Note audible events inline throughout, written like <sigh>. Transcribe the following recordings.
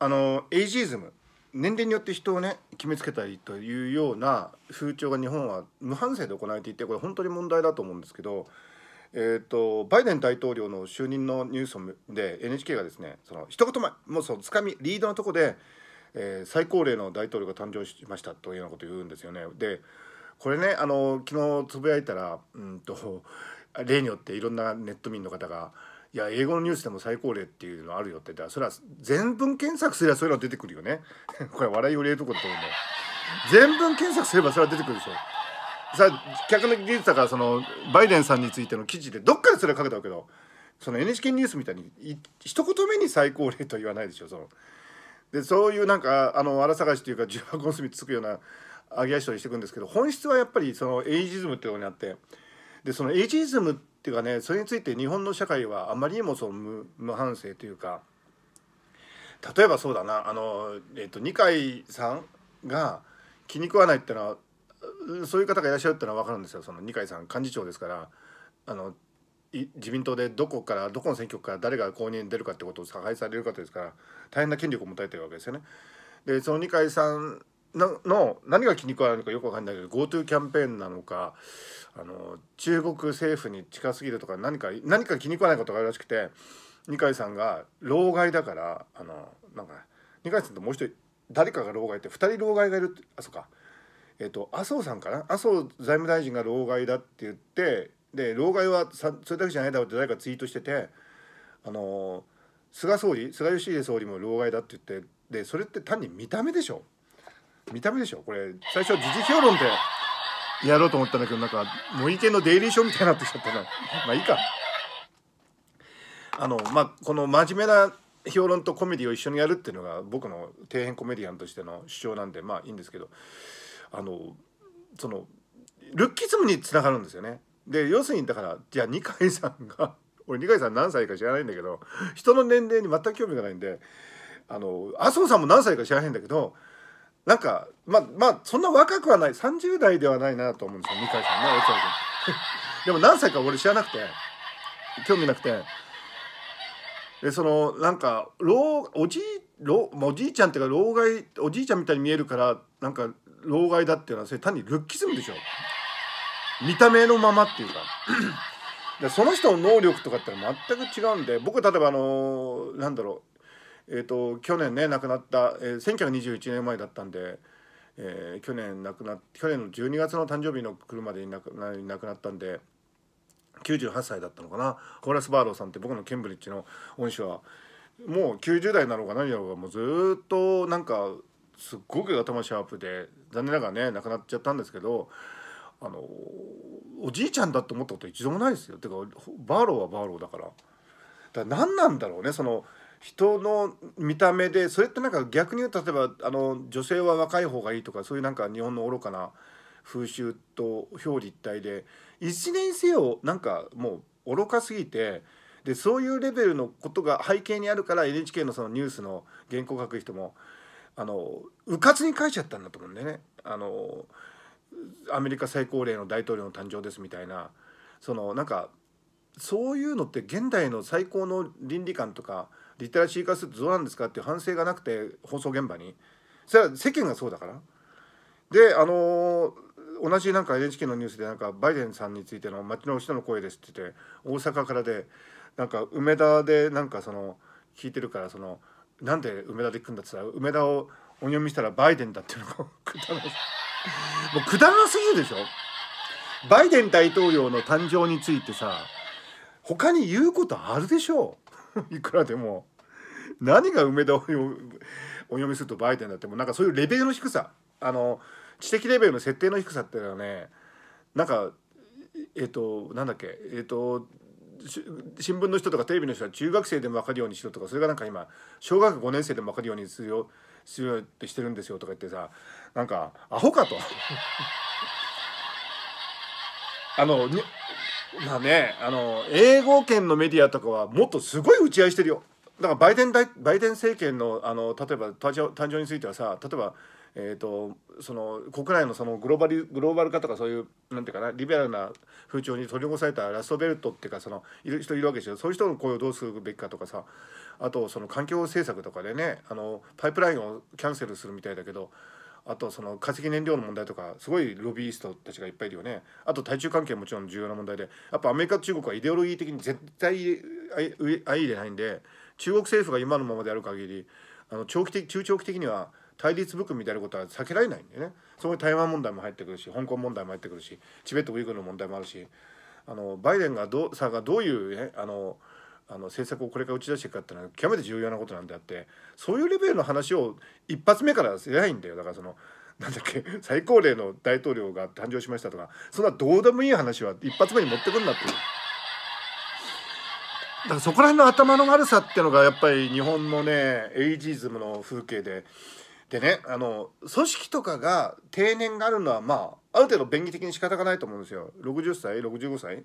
あのエイジーズム年齢によって人をね決めつけたりというような風潮が日本は無反省で行われていてこれ本当に問題だと思うんですけど、えーと、バイデン大統領の就任のニュースで NHK がですねその一言前もうそのつかみリードのとこで、えー、最高齢の大統領が誕生しましたというようなことを言うんですよね。でこれねあの昨日つぶやいたら、うんと例によっていろんなネット民の方が。いや英語のニュースでも最高齢っていうのあるよって言ったらそれは全文検索すればそういうの出てくるよね <laughs> これ笑いを入れるとこだと思う全文検索すればそれは出てくるでしょさあ客の技術だからそのバイデンさんについての記事でどっかでそれはかけたけどその NHK ニュースみたいに一言目に最高齢とは言わないでしょそのでそういうなんかあの荒探しというか十八の隅つくような上げ足取りしていくんですけど本質はやっぱりそのエイジズムっていうのにあってでそのエイジズムってていうかねそれについて日本の社会はあまりにもその無反省というか例えばそうだなあの、えーと、二階さんが気に食わないってのはそういう方がいらっしゃるってのは分かるんですよその二階さん幹事長ですからあの自民党でどこからどこの選挙区から誰が公認に出るかってことを差配される方ですから大変な権力を持たれてるわけですよね。でその二階さんの何が気に食わないのかよく分かんないけど GoTo キャンペーンなのかあの中国政府に近すぎるとか何か何か気に食わないことがあるらしくて二階さんが老害だからあのなんか二階さんともう一人誰かが老害って2人老害がいるってあそうかえっ、ー、と麻生さんかな麻生財務大臣が老害だって言ってで老害はそれだけじゃないだろうって誰かツイートしててあの菅総理菅義偉総理も老害だって言ってでそれって単に見た目でしょ見た目でしょこれ最初時事評論で。やろうと思ったんだけどなんか森犬のデイリーショーみたいになってちゃったなまあいいかあのまあこの真面目な評論とコメディを一緒にやるっていうのが僕の底辺コメディアンとしての主張なんでまあいいんですけどあのそのルッキズムにつながるんですよね。で要するにだからじゃあ二階さんが <laughs> 俺二階さん何歳か知らないんだけど人の年齢に全く興味がないんであの麻生さんも何歳か知らないんだけどなんかまあまあそんな若くはない30代ではないなと思うんですよ二階さんね落合君 <laughs> でも何歳か俺知らなくて興味なくてでそのなんか老おじい老おじいちゃんっていうか老害おじいちゃんみたいに見えるからなんか老害だっていうのはそれ単にルッキズムでしょ見た目のままっていうか <clears throat> でその人の能力とかって全く違うんで僕例えばあのー、なんだろうえーと、去年ね亡くなった、えー、1921年前だったんで、えー、去年亡くな去年の12月の誕生日の車で亡く亡くなったんで98歳だったのかなホーラス・バーローさんって僕のケンブリッジの恩師はもう90代なのか何やろうもうずっとなんかすっごく頭シャープで残念ながらね亡くなっちゃったんですけどあのおじいちゃんだと思ったこと一度もないですよてかバーローはバーローだから。だから何なんだろうねその人の見た目でそれってなんか逆に言うと例えばあの女性は若い方がいいとかそういうなんか日本の愚かな風習と表裏一体で一年生をなんかもう愚かすぎてでそういうレベルのことが背景にあるから NHK のそのニュースの原稿書く人もあのうかつに書いちゃったんだと思うんでね。あのアメリカ最高齢の大統領の誕生ですみたいなそのなんかそういうのって現代の最高の倫理観とかリテラシー化するとどうなんですかっていう反省がなくて放送現場にそれは世間がそうだからであのー、同じなんか NHK のニュースでなんかバイデンさんについての街の人の声ですって言って大阪からでなんか梅田でなんかその聞いてるからそのなんで梅田で行くんだって言ったら梅田をお読みしたらバイデンだっていうのがくだらもうくだらすぎるでしょバイデン大統領の誕生についてさ他に言うことあるでしょう <laughs> いくらでも何が梅田をお読みするとバイデンだってもなんかそういうレベルの低さあの知的レベルの設定の低さっていうのはねなんかえっ、ー、となんだっけえっ、ー、と新聞の人とかテレビの人は中学生でも分かるようにしろとかそれがなんか今小学5年生でも分かるようにするよするよってしてるんですよとか言ってさなんかアホかと <laughs> あのまあねあの英語圏のメディアとかはもっとすごい打ち合いしてるよだからバイデン大バイデン政権のあの例えば誕生についてはさ例えばえーと、とその国内のそのグローバルグローバル化とかそういうなんていうかなリベラルな風潮に取り残されたラストベルトっていうかそのいる人いるわけですよそういう人の声をどうするべきかとかさあとその環境政策とかでねあのパイプラインをキャンセルするみたいだけどあとその化石燃料の問題とかすごいロビーストたちがいっぱいいるよねあと対中関係もちろん重要な問題でやっぱアメリカと中国はイデオロギー的に絶対相入れないんで中国政府が今のままである限りあの長期的中長期的には対立含みみたいなことは避けられないんでねそこに台湾問題も入ってくるし香港問題も入ってくるしチベットウイグルの問題もあるしあのバイデンがどさがどういう、ね、あのあの政策をこれから打ち出していくかっていうのは極めて重要なことなんであってそういうレベルの話を一発目からせないんだよだからその <laughs> なんだっけ最高齢の大統領が誕生しましたとかそんなどうでもいい話は一発目に持ってくんなっていう。だからそこら辺の頭の悪さっていうのがやっぱり日本のねエイジーズムの風景ででねあの組織とかが定年があるのはまあある程度便宜的に仕方がないと思うんですよ60歳65歳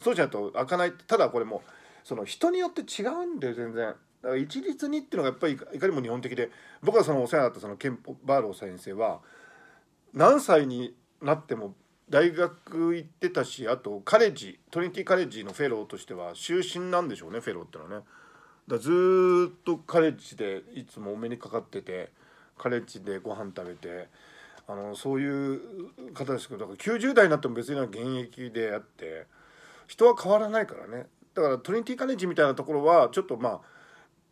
そうじゃないと開かないただこれもうその人によって違うんだ全然。だから一律にっていうのがやっぱりいかにも日本的で僕はそのお世話になったそのケンポバーロー先生は何歳になっても大学行ってたしあとカレッジトリニティカレッジのフェローとしては終身なんでしょうねフェローってのはね。だずっとカレッジでいつもお目にかかっててカレッジでご飯食べてあのそういう方ですけどだから90代になっても別に現役であって人は変わらないからねだからトリニティカレッジみたいなところはちょっとまあ、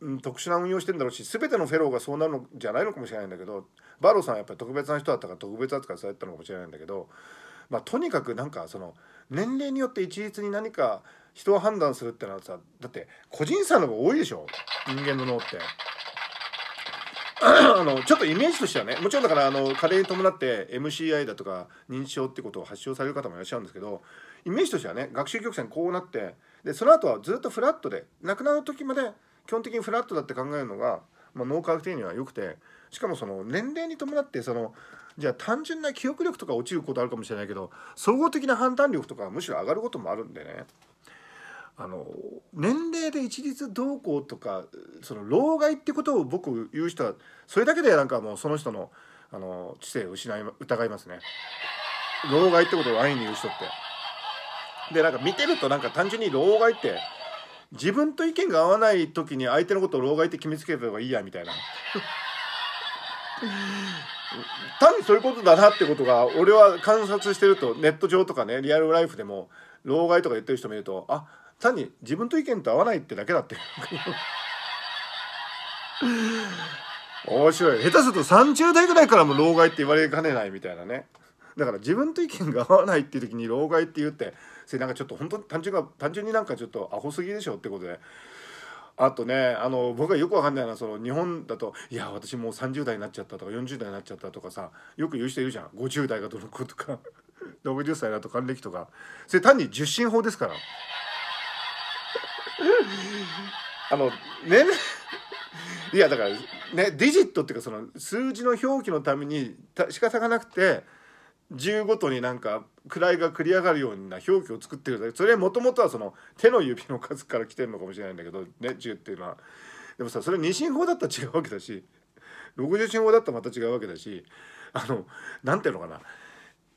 うん、特殊な運用してんだろうし全てのフェローがそうなるのじゃないのかもしれないんだけどバローさんはやっぱり特別な人だったから特別扱いされたのかもしれないんだけど、まあ、とにかくなんかその年齢によって一律に何か人を判断するってのはさだって個人差の方が多いでしょ人間の脳って。<coughs> あのちょっとイメージとしてはねもちろんだからあの加齢に伴って MCI だとか認知症ってことを発症される方もいらっしゃるんですけどイメージとしてはね学習曲線こうなってでその後はずっとフラットで亡くなる時まで基本的にフラットだって考えるのが、まあ、脳科学的には良くてしかもその年齢に伴ってそのじゃあ単純な記憶力とか落ちることあるかもしれないけど総合的な判断力とかむしろ上がることもあるんでねあの年齢で一律どうこうとかその老害ってことを僕言う人はそれだけでなんかもうその人のあの知性を失い疑いますね老害ってことを安易に言う人って。でなんか見てるとなんか単純に老害って自分と意見が合わない時に相手のことを老害って決めつけた方がいいやみたいな <laughs> 単にそういうことだなってことが俺は観察してるとネット上とかねリアルライフでも老害とか言ってる人見るとあ単に自分と意見と合わないってだけだって <laughs> 面白い下手すると30代ぐらいからも老害って言われかねないみたいなねだから自分と意見が合わないっていう時に老害って言ってそれなんかちょっと本当単純が単純になんかちょっとアホすぎでしょってことで。あとねあの僕はよくわかんないのはその日本だと「いや私もう30代になっちゃった」とか「40代になっちゃった」とかさよく言う人いるじゃん50代がどの子とか60 <laughs> 歳だと還暦とかそれ単に受信法ですから <laughs> あの年、ね、<laughs> いやだからねディジットっていうかその数字の表記のために仕方がなくて10ごとになんか位が繰り上がるような表記を作ってるだけそれもともとはその手の指の数から来てるのかもしれないんだけどね10っていうのはでもさそれ2進法だったら違うわけだし60進法だったらまた違うわけだしあの何ていうのかな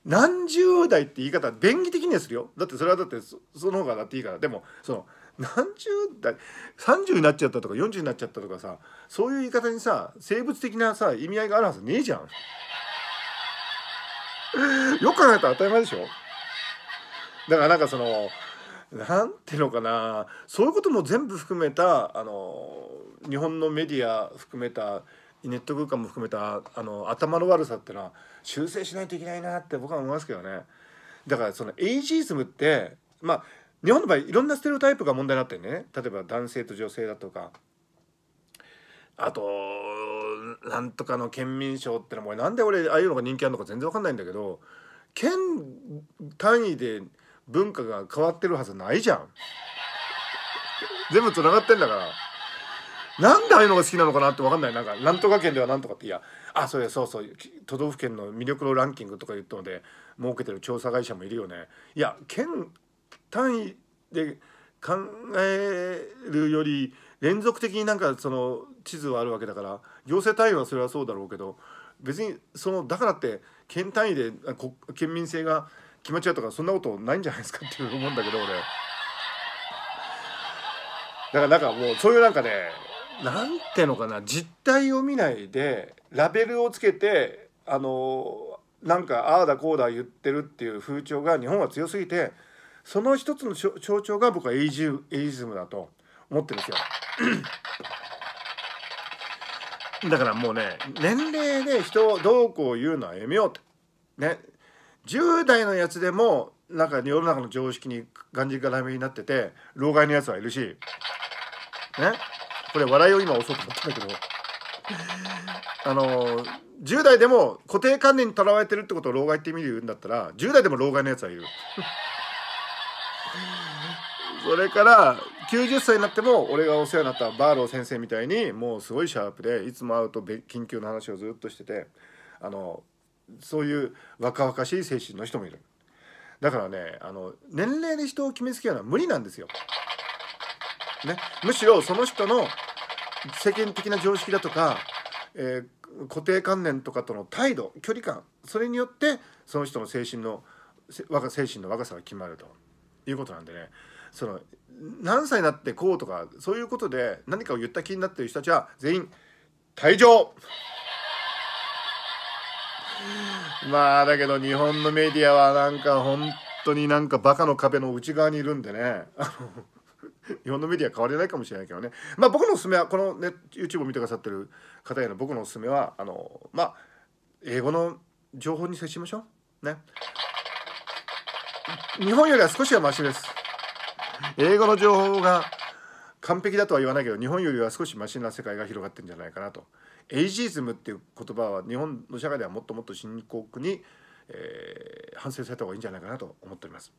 何十代って言い方便宜的にはするよだってそれはだってその方がだっていいからでもその何十代30になっちゃったとか40になっちゃったとかさそういう言い方にさ生物的なさ意味合いがあるはずねえじゃん。<laughs> よく考えたら当たり前でしょだからなんかそのなんていうのかなそういうことも全部含めたあの日本のメディア含めたネット空間も含めたあの頭の悪さっていうのは修正しないといけないなって僕は思いますけどねだからそのエイジーズムってまあ日本の場合いろんなステレオタイプが問題になってね例えば男性と女性だとかあとなんとかの県民賞ってのもなんで俺ああいうのが人気あるのか全然わかんないんだけど県単位で文化が変わってるはずないじゃん全部つながってんだからなんでああいうのが好きなのかなってわかんないなんかなんとか県ではなんとかっていやあそうやそうそう都道府県の魅力のランキングとか言ったので儲けてる調査会社もいるよねいや県単位で考えるより連続的になんかその地図はあるわけだから行政単位はそれはそうだろうけど別にそのだからって県単位で県民性が決まっちゃうとかそんなことないんじゃないですかって思うんだけど俺。だからなんかもうそういうなんかねなんていうのかな実態を見ないでラベルをつけてあのなんかああだこうだ言ってるっていう風潮が日本は強すぎてその一つの象徴が僕はエイジエイズムだと持ってるんですよだからもうね年齢で人をどうこう言うのはやめようってね10代のやつでもなんか世の中の常識にがんじがらめになってて老害のやつはいるしねこれ笑いを今襲そうと思ったんだけどあの10代でも固定観念にとらわれてるってことを老害って意味で言うんだったら10代でも老害のやつはいるそれから90歳になっても俺がお世話になったバーロー先生みたいにもうすごいシャープでいつも会うと緊急の話をずっとしててあのそういう若々しい精神の人もいるだからねあの年齢で人を決めつけるのは無理なんですよ、ね、むしろその人の世間的な常識だとか、えー、固定観念とかとの態度距離感それによってその人の精神の精神の若さが決まると。いうことなんでねその何歳になってこうとかそういうことで何かを言った気になってる人たちは全員退場 <laughs> まあだけど日本のメディアはなんか本当になんかバカの壁の内側にいるんでね <laughs> 日本のメディア変われないかもしれないけどねまあ僕のおすすめはこの、ね、YouTube を見てくださってる方への僕のおすすめはあのまあ英語の情報に接しましょうね。日本よりは少しはマシです。英語の情報が完璧だとは言わないけど日本よりは少しマシな世界が広がってるんじゃないかなと。エイジズムっていう言葉は日本の社会ではもっともっと深刻に、えー、反省された方がいいんじゃないかなと思っております。